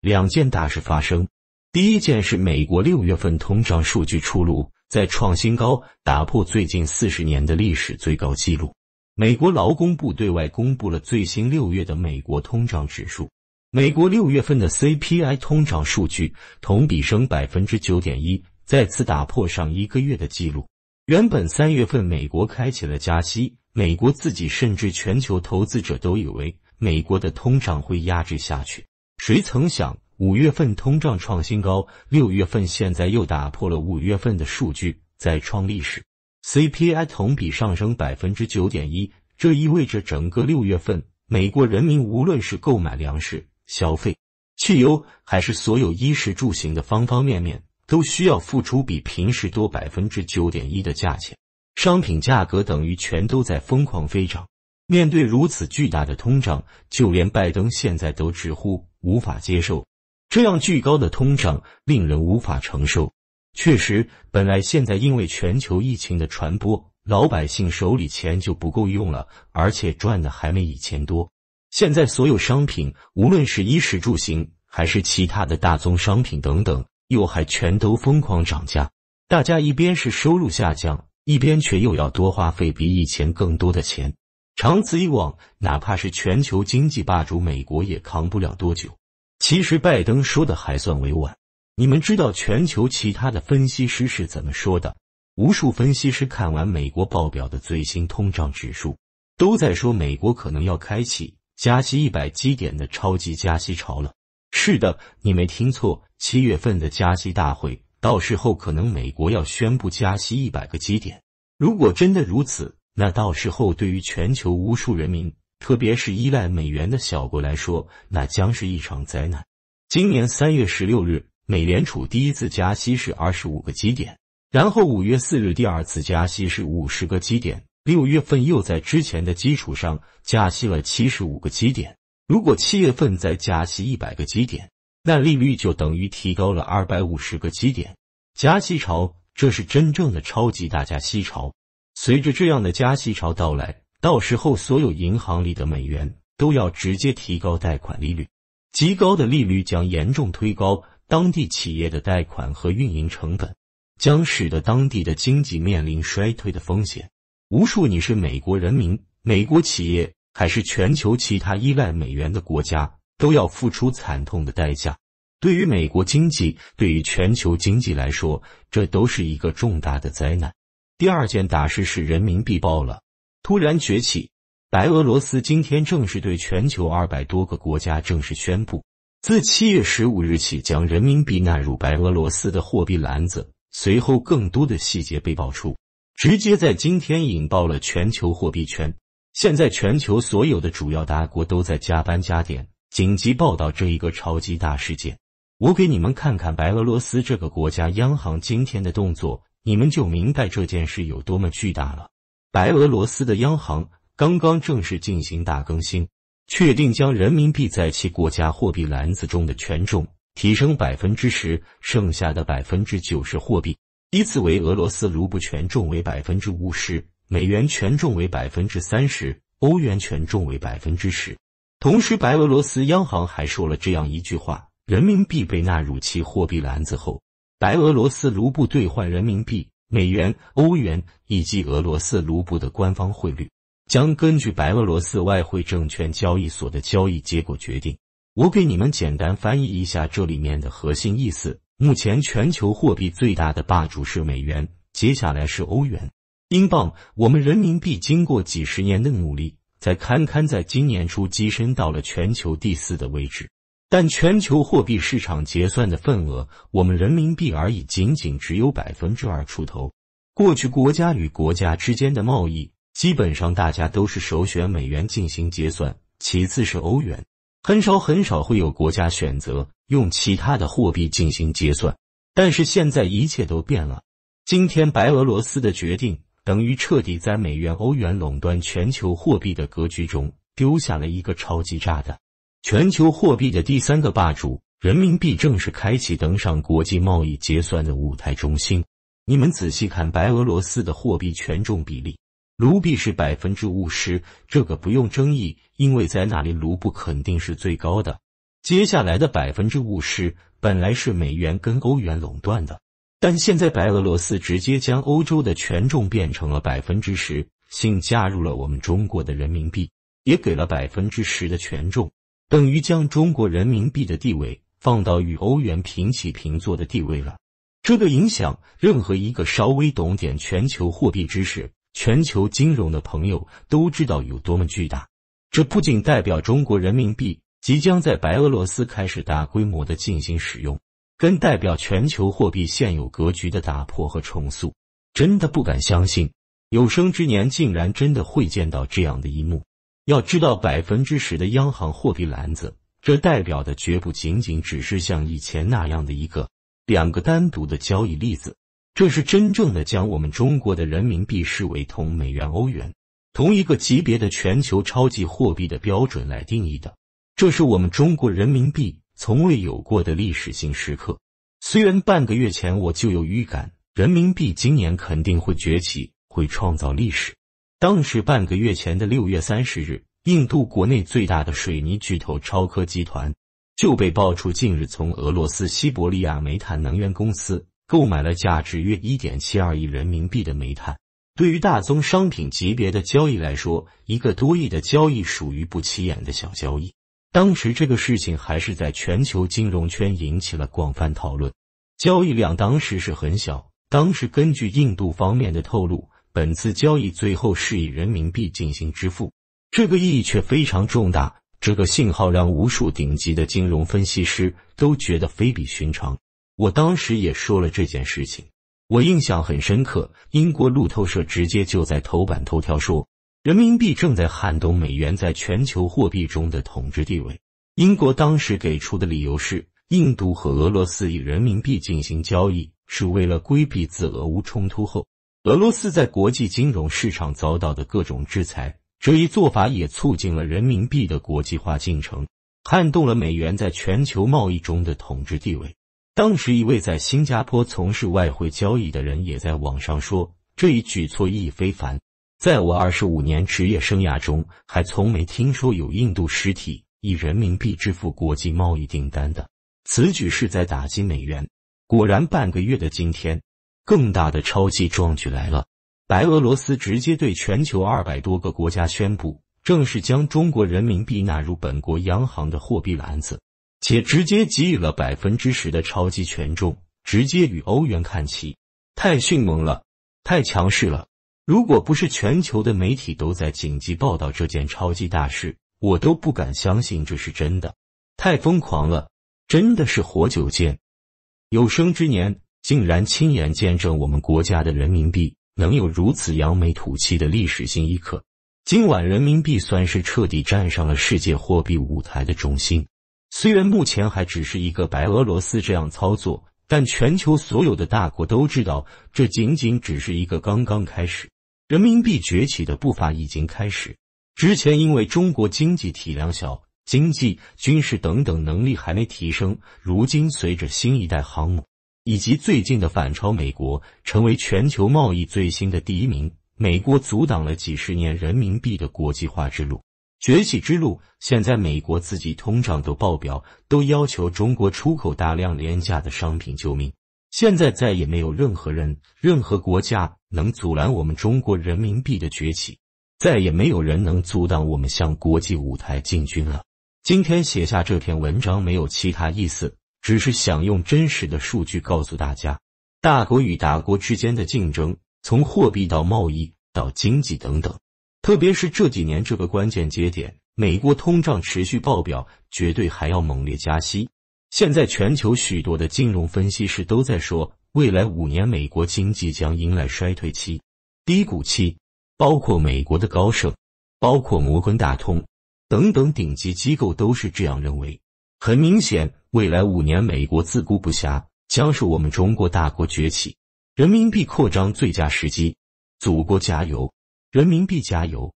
两件大事发生，第一件是美国六月份通胀数据出炉，在创新高，打破最近四十年的历史最高纪录。美国劳工部对外公布了最新六月的美国通胀指数，美国六月份的 CPI 通胀数据同比升百分之九点一，再次打破上一个月的记录。原本三月份美国开启了加息，美国自己甚至全球投资者都以为美国的通胀会压制下去。谁曾想，五月份通胀创新高，六月份现在又打破了五月份的数据，再创历史。CPI 同比上升百分之九点一，这意味着整个六月份，美国人民无论是购买粮食、消费汽油，还是所有衣食住行的方方面面，都需要付出比平时多百分之九点一的价钱。商品价格等于全都在疯狂飞涨。面对如此巨大的通胀，就连拜登现在都直呼。无法接受这样巨高的通胀，令人无法承受。确实，本来现在因为全球疫情的传播，老百姓手里钱就不够用了，而且赚的还没以前多。现在所有商品，无论是衣食住行，还是其他的大宗商品等等，又还全都疯狂涨价。大家一边是收入下降，一边却又要多花费比以前更多的钱。长此以往，哪怕是全球经济霸主美国也扛不了多久。其实拜登说的还算委婉。你们知道全球其他的分析师是怎么说的？无数分析师看完美国报表的最新通胀指数，都在说美国可能要开启加息一百基点的超级加息潮了。是的，你没听错，七月份的加息大会，到时候可能美国要宣布加息一百个基点。如果真的如此，那到时候，对于全球无数人民，特别是依赖美元的小国来说，那将是一场灾难。今年三月十六日，美联储第一次加息是二十五个基点，然后五月四日第二次加息是五十个基点，六月份又在之前的基础上加息了七十五个基点。如果七月份再加息一百个基点，那利率就等于提高了二百五十个基点。加息潮，这是真正的超级大加息潮。随着这样的加息潮到来，到时候所有银行里的美元都要直接提高贷款利率。极高的利率将严重推高当地企业的贷款和运营成本，将使得当地的经济面临衰退的风险。无数你是美国人民、美国企业，还是全球其他依赖美元的国家，都要付出惨痛的代价。对于美国经济，对于全球经济来说，这都是一个重大的灾难。第二件大事是人民币爆了，突然崛起。白俄罗斯今天正式对全球二百多个国家正式宣布，自七月十五日起将人民币纳入白俄罗斯的货币篮子。随后更多的细节被爆出，直接在今天引爆了全球货币圈。现在全球所有的主要大国都在加班加点，紧急报道这一个超级大事件。我给你们看看白俄罗斯这个国家央行今天的动作。你们就明白这件事有多么巨大了。白俄罗斯的央行刚刚正式进行大更新，确定将人民币在其国家货币篮子中的权重提升百分之十，剩下的百分之九十货币依次为俄罗斯卢布，权重为百分之五十；美元权重为百分之三十；欧元权重为百分之十。同时，白俄罗斯央行还说了这样一句话：人民币被纳入其货币篮子后。白俄罗斯卢布兑换人民币、美元、欧元以及俄罗斯卢布的官方汇率将根据白俄罗斯外汇证券交易所的交易结果决定。我给你们简单翻译一下这里面的核心意思：目前全球货币最大的霸主是美元，接下来是欧元、英镑。我们人民币经过几十年的努力，才堪堪在今年初跻身到了全球第四的位置。但全球货币市场结算的份额，我们人民币而已，仅仅只有百分之二出头。过去国家与国家之间的贸易，基本上大家都是首选美元进行结算，其次是欧元，很少很少会有国家选择用其他的货币进行结算。但是现在一切都变了，今天白俄罗斯的决定，等于彻底在美元、欧元垄断全球货币的格局中丢下了一个超级炸弹。全球货币的第三个霸主人民币正式开启登上国际贸易结算的舞台中心。你们仔细看白俄罗斯的货币权重比例，卢币是百分之五十，这个不用争议，因为在那里卢布肯定是最高的。接下来的百分之五十本来是美元跟欧元垄断的，但现在白俄罗斯直接将欧洲的权重变成了百分之十，新加入了我们中国的人民币，也给了百分之十的权重。等于将中国人民币的地位放到与欧元平起平坐的地位了，这个影响，任何一个稍微懂点全球货币知识、全球金融的朋友都知道有多么巨大。这不仅代表中国人民币即将在白俄罗斯开始大规模的进行使用，更代表全球货币现有格局的打破和重塑。真的不敢相信，有生之年竟然真的会见到这样的一幕。要知道，百分之十的央行货币篮子，这代表的绝不仅仅只是像以前那样的一个、两个单独的交易例子。这是真正的将我们中国的人民币视为同美元、欧元同一个级别的全球超级货币的标准来定义的。这是我们中国人民币从未有过的历史性时刻。虽然半个月前我就有预感，人民币今年肯定会崛起，会创造历史。当时半个月前的六月三十日，印度国内最大的水泥巨头超科集团就被爆出，近日从俄罗斯西伯利亚煤炭能源公司购买了价值约一点七二亿人民币的煤炭。对于大宗商品级别的交易来说，一个多亿的交易属于不起眼的小交易。当时这个事情还是在全球金融圈引起了广泛讨论。交易量当时是很小，当时根据印度方面的透露。本次交易最后是以人民币进行支付，这个意义却非常重大。这个信号让无数顶级的金融分析师都觉得非比寻常。我当时也说了这件事情，我印象很深刻。英国路透社直接就在头版头条说，人民币正在撼动美元在全球货币中的统治地位。英国当时给出的理由是，印度和俄罗斯以人民币进行交易，是为了规避自俄乌冲突后。俄罗斯在国际金融市场遭到的各种制裁，这一做法也促进了人民币的国际化进程，撼动了美元在全球贸易中的统治地位。当时，一位在新加坡从事外汇交易的人也在网上说：“这一举措意义非凡。在我二十五年职业生涯中，还从没听说有印度实体以人民币支付国际贸易订单的。此举是在打击美元。”果然，半个月的今天。更大的超级壮举来了！白俄罗斯直接对全球二百多个国家宣布，正式将中国人民币纳入本国央行的货币篮子，且直接给予了百分之十的超级权重，直接与欧元看齐。太迅猛了，太强势了！如果不是全球的媒体都在紧急报道这件超级大事，我都不敢相信这是真的。太疯狂了，真的是活久见！有生之年。竟然亲眼见证我们国家的人民币能有如此扬眉吐气的历史性一刻，今晚人民币算是彻底站上了世界货币舞台的中心。虽然目前还只是一个白俄罗斯这样操作，但全球所有的大国都知道，这仅仅只是一个刚刚开始，人民币崛起的步伐已经开始。之前因为中国经济体量小，经济、军事等等能力还没提升，如今随着新一代航母。以及最近的反超美国，成为全球贸易最新的第一名。美国阻挡了几十年人民币的国际化之路、崛起之路。现在美国自己通胀都爆表，都要求中国出口大量廉价的商品救命。现在再也没有任何人、任何国家能阻拦我们中国人民币的崛起，再也没有人能阻挡我们向国际舞台进军了。今天写下这篇文章，没有其他意思。只是想用真实的数据告诉大家，大国与大国之间的竞争，从货币到贸易到经济等等，特别是这几年这个关键节点，美国通胀持续爆表，绝对还要猛烈加息。现在全球许多的金融分析师都在说，未来五年美国经济将迎来衰退期、低谷期，包括美国的高盛，包括摩根大通等等顶级机构都是这样认为。很明显，未来五年美国自顾不暇，将是我们中国大国崛起、人民币扩张最佳时机。祖国加油，人民币加油！